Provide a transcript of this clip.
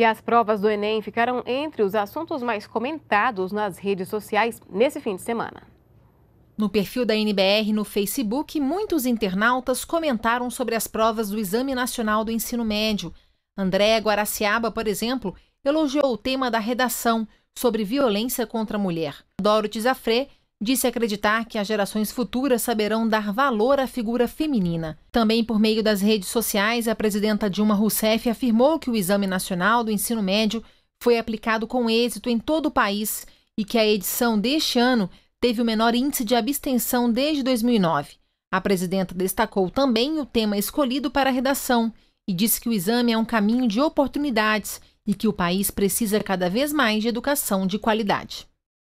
E as provas do Enem ficaram entre os assuntos mais comentados nas redes sociais nesse fim de semana. No perfil da NBR no Facebook, muitos internautas comentaram sobre as provas do Exame Nacional do Ensino Médio. André Guaraciaba, por exemplo, elogiou o tema da redação sobre violência contra a mulher. Dorothy Zafré Disse acreditar que as gerações futuras saberão dar valor à figura feminina. Também por meio das redes sociais, a presidenta Dilma Rousseff afirmou que o Exame Nacional do Ensino Médio foi aplicado com êxito em todo o país e que a edição deste ano teve o menor índice de abstenção desde 2009. A presidenta destacou também o tema escolhido para a redação e disse que o exame é um caminho de oportunidades e que o país precisa cada vez mais de educação de qualidade.